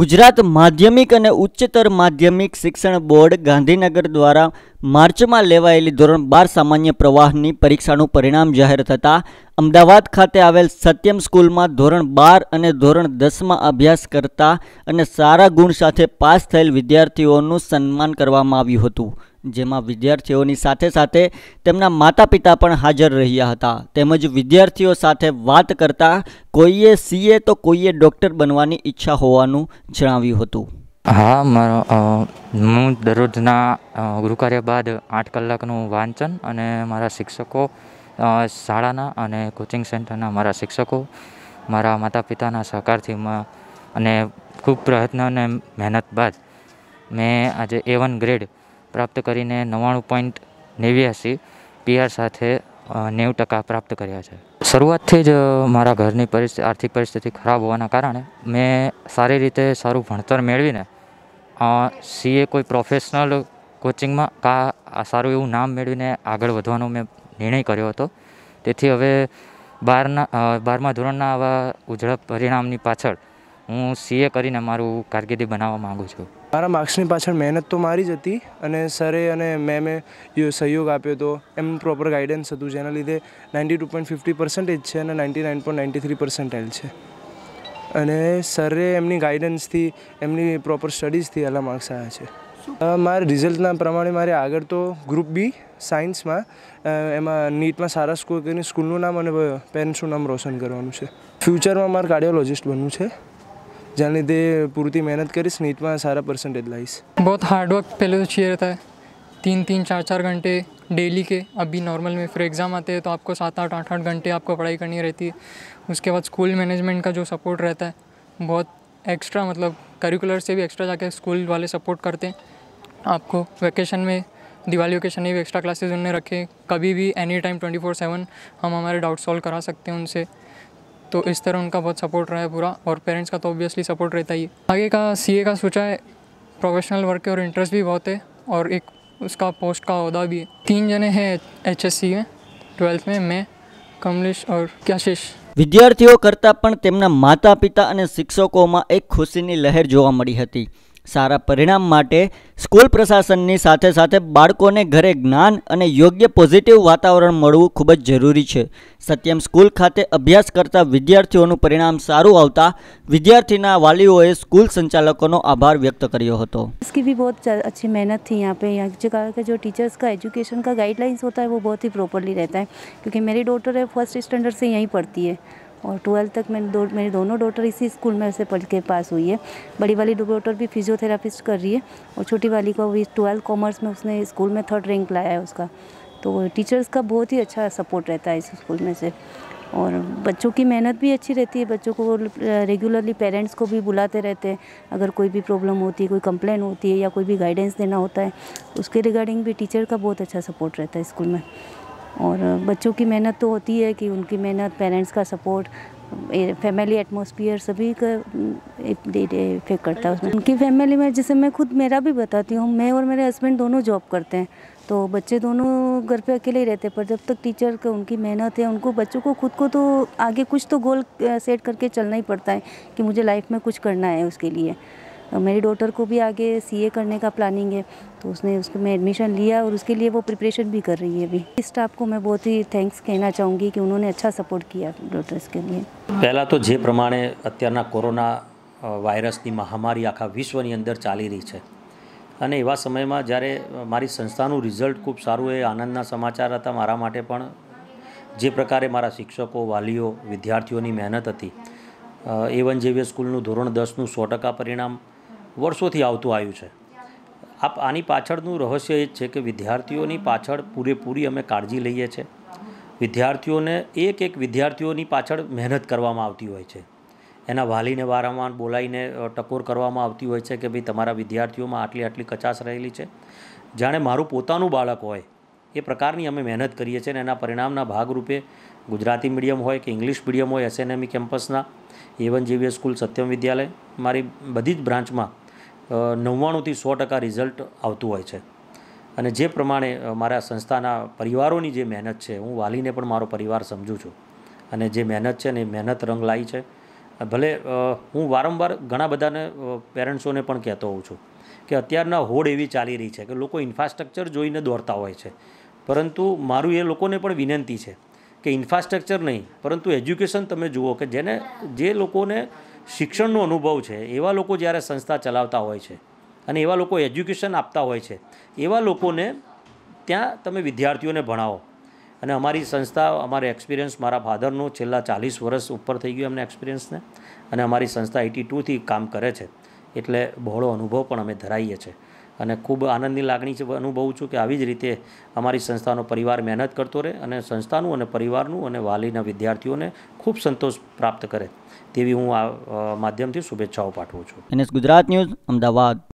ગુજરાત માધ્યમિક અને ઉચ્ચતર માધ્યમિક શિક્ષણ બોર્ડ ગાંધીનગર દ્વારા માર્ચમાં લેવાયેલી ધોરણ 12 સામાન્ય પ્રવાહની પરીક્ષાનો પરિણામ જાહેર થતા અમદાવાદ ખાતે આવેલ સત્યમ સ્કૂલમાં ધોરણ 12 અને ધોરણ 10 માં અભ્યાસ કરતા અને સારા ગુણ સાથે પાસ થયેલ વિદ્યાર્થીઓનું સન્માન કરવામાં આવ્યું હતું જેમા વિદ્યાર્થીઓની સાથે સાથે તેમના માતા-પિતા પણ હાજર રહ્યા હતા તેમ જ વિદ્યાર્થીઓ સાથે વાત કરતા કોઈએ સીએ તો કોઈએ ડોક્ટર બનવાની ઈચ્છા હોવાનું જણાવ્યું હતું હા મારા નું દરરોજના ગુરુકાર્ય બાદ 8 કલાકનું વાંચન અને મારા શિક્ષકો શાળાના અને કોચિંગ સેન્ટરના મારા શિક્ષકો મારા માતા-પિતાના સહકારથી અને ખૂબ પ્રહત્નાને મહેનત બાદ મેં આજે A1 ગ્રેડ પ્રાપ્ત કરીને નવ્વાણું પોઈન્ટ નેવ્યાસી પીઆર સાથે નેવું ટકા પ્રાપ્ત કર્યા છે શરૂઆતથી જ મારા ઘરની પરિસ્થિતિ આર્થિક પરિસ્થિતિ ખરાબ હોવાના કારણે મેં સારી રીતે સારું ભણતર મેળવીને સીએ કોઈ પ્રોફેશનલ કોચિંગમાં કા સારું એવું નામ મેળવીને આગળ વધવાનો મેં નિર્ણય કર્યો હતો તેથી હવે બારના બારમા ધોરણના આવા ઉજળા પરિણામની પાછળ હું સીએ કરીને મારું કારકિર્દી બનાવવા માગું છું મારા માર્ક્સની પાછળ મહેનત તો મારી જ હતી અને સરે અને મેમે સહયોગ આપ્યો હતો એમ પ્રોપર ગાઈડન્સ હતું જેના લીધે ninety two point fifty percentage છે અને ninety nine point ninety three percentage છે અને સરે એમની ગાઈડન્સથી એમની પ્રોપર સ્ટડીઝથી એલા માર્ક્સ આવ્યા છે મારા રિઝલ્ટના પ્રમાણે મારે આગળ તો ગ્રુપ બી સાયન્સમાં એમાં નીટમાં સારા સ્કોર કરીને સ્કૂલનું નામ અને પેરેન્ટ્સનું નામ રોશન કરવાનું છે ફ્યુચરમાં મારે કાર્ડિયોલોજિસ્ટ બનવું છે जाने दे पूरी मेहनत करी नहीं इतना सारा परसेंटेज लाइस बहुत हार्डवर्क पहले तो चाहिए रहता है तीन तीन चार चार घंटे डेली के अभी नॉर्मल में फिर एग्ज़ाम आते हैं तो आपको सात आठ आठ आठ घंटे आपको पढ़ाई करनी रहती है उसके बाद स्कूल मैनेजमेंट का जो सपोर्ट रहता है बहुत एक्स्ट्रा मतलब करिकुलर से भी एक्स्ट्रा जाके स्कूल वाले सपोर्ट करते हैं आपको वैकेशन में दिवाली वैकेशन में भी एक्स्ट्रा क्लासेज उन्होंने रखे कभी भी any time twenty four seven हम हमारे डाउट सॉल्व करा सकते हैं उनसे तो इस तरह उनका बहुत सपोर्ट रहा है पूरा और पेरेंट्स का तो ऑब्वियसली सपोर्ट रहता ही आगे का सी का सोचा है प्रोफेशनल वर्क के और इंटरेस्ट भी बहुत है और एक उसका पोस्ट का अहदा भी है तीन जने हैं एच एस सी में ट्वेल्थ में मैं કમલેશ ઓર ક્યાશિશ વિદ્યાર્થીઓ કરતાં माता पिता और शिक्षकों में एक खुशी की लहर જોવા મળી હતી સارا પરિણામ માટે સ્કૂલ પ્રશાસન ની સાથે સાથે બાળકોને ઘરે જ્ઞાન અને યોગ્ય પોઝિટિવ વાતાવરણ મળવું ખૂબ જ જરૂરી છે સત્યમ સ્કૂલ ખાતે અભ્યાસ કરતા વિદ્યાર્થીઓનો પરિણામ સારું આવતા વિદ્યાર્થીના વાલીઓએ સ્કૂલ સંચાલકોનો આભાર વ્યક્ત કર્યો હતો इसकी भी बहुत अच्छी मेहनत थी यहां पे या जगह का जो टीचर्स का एजुकेशन का गाइडलाइंस होता है वो बहुत ही प्रॉपर्ली रहता है क्योंकि मेरी डॉटर है फर्स्ट स्टैंडर्ड से यहीं पढ़ती है और ट्वेल्थ तक मैंने दो मेरी दोनों डॉटर इसी स्कूल में से पढ़ के पास हुई है बड़ी वाली डॉटर भी फिजियोथेरापिस्ट कर रही है और छोटी वाली को भी ट्वेल्थ कॉमर्स में उसने स्कूल में थर्ड रैंक लाया है उसका तो टीचर्स का बहुत ही अच्छा सपोर्ट रहता है इस स्कूल में से और बच्चों की मेहनत भी अच्छी रहती है बच्चों को रेगुलरली पेरेंट्स को भी बुलाते रहते हैं अगर कोई भी प्रॉब्लम होती है कोई कंप्लेन होती है या कोई भी गाइडेंस देना होता है उसके रिगार्डिंग भी टीचर का बहुत अच्छा सपोर्ट रहता है स्कूल में और बच्चों की मेहनत तो होती है कि उनकी मेहनत पेरेंट्स का सपोर्ट फैमिली एटमोसफियर सभी का इफेक्ट करता है उसमें उनकी फैमिली में जैसे मैं खुद मेरा भी बताती हूँ मैं और मेरे हस्बैंड दोनों जॉब करते हैं तो बच्चे दोनों घर पे अकेले ही रहते हैं पर जब तक टीचर का उनकी मेहनत है उनको बच्चों को खुद को तो आगे कुछ तो गोल सेट करके चलना ही पड़ता है कि मुझे लाइफ में कुछ करना है उसके लिए मेरी डॉटर को भी आगे सीए करने का प्लानिंग है तो उसने उसको में एडमिशन लिया और उसके लिए वो प्रिपरेशन भी कर रही है अभी स्टाफ को मैं बहुत ही थैंक्स कहना चाहूँगी कि उन्होंने अच्छा सपोर्ट किया ડોક્ટર્સ के लिए પહેલાં તો જે પ્રમાણે અત્યારના કોરોના વાયરસની મહામારી આખા વિશ્વની અંદર ચાલી રહી છે અને એવા સમયમાં જ્યારે મારી સંસ્થાનું રિઝલ્ટ ખૂબ સારું એ આનંદના સમાચાર હતા મારા માટે પણ જે પ્રકારે મારા શિક્ષકો વાલીઓ વિદ્યાર્થીઓની મહેનત હતી એવન જેવીએ સ્કૂલનું ધોરણ દસનું સો ટકા પરિણામ વર્ષોથી આવતું આવ્યું છે આ આની પાછળનું રહસ્ય એ છે કે વિદ્યાર્થીઓની પાછળ પૂરેપૂરી અમે કાળજી લઈએ છીએ વિદ્યાર્થીઓને એક એક વિદ્યાર્થીઓની પાછળ મહેનત કરવામાં આવતી હોય છે એના વાલીને વારંવાર બોલાવીને ટકોર કરવામાં આવતી હોય છે કે ભાઈ તમારા વિદ્યાર્થીઓમાં આટલી આટલી કચાશ રહેલી છે જાણે મારું પોતાનું બાળક હોય એ પ્રકારની અમે મહેનત કરીએ છીએ અને એના પરિણામના ભાગરૂપે ગુજરાતી મીડિયમ હોય કે ઇંગ્લિશ મીડિયમ હોય એસએનએમઈ કેમ્પસના એવન જીવીએસ સ્કૂલ સત્યમ વિદ્યાલય મારી બધી જ બ્રાન્ચમાં નવ્વાણુંથી સો ટકા રિઝલ્ટ આવતું હોય છે અને જે પ્રમાણે મારા સંસ્થાના પરિવારોની જે મહેનત છે હું વાલીને પણ મારો પરિવાર સમજું છું અને જે મહેનત છે ને એ મહેનત રંગ લાવી છે ભલે હું વારંવાર ઘણા બધાને પેરેન્ટ્સોને પણ કહેતો હોઉં છું કે અત્યારના હોડ એવી ચાલી રહી છે કે લોકો ઇન્ફ્રાસ્ટ્રક્ચર જોઈને દોડતા હોય છે પરંતુ મારું એ લોકોને પણ વિનંતી છે કે ઇન્ફ્રાસ્ટ્રક્ચર નહીં પરંતુ એજ્યુકેશન તમે જુઓ કે જેને જે લોકોને શિક્ષણનો અનુભવ છે એવા લોકો જ્યારે સંસ્થા ચલાવતા હોય છે અને એવા લોકો એજ્યુકેશન આપતા હોય છે એવા લોકોને ત્યાં તમે વિદ્યાર્થીઓને ભણાવો અને અમારી સંસ્થા અમારે એક્સપિરિયન્સ મારા ફાધરનો છેલ્લા ચાલીસ વર્ષ ઉપર થઈ ગયું એમને એક્સપિરિયન્સને અને અમારી સંસ્થા એટી ટુથી કામ કરે છે એટલે બહોળો અનુભવ પણ અમે ધરાવીએ છીએ અને ખૂબ આનંદની લાગણી અનુભવું છું કે આવી જ રીતે અમારી સંસ્થાનો પરિવાર મહેનત કરતો રહે અને સંસ્થાનું અને પરિવારનું અને વાલીના વિદ્યાર્થીઓને ખૂબ સંતોષ પ્રાપ્ત કરે તેવી હું આ માધ્યમથી શુભેચ્છાઓ પાઠવું છું એનએસ ગુજરાત ન્યૂઝ અમદાવાદ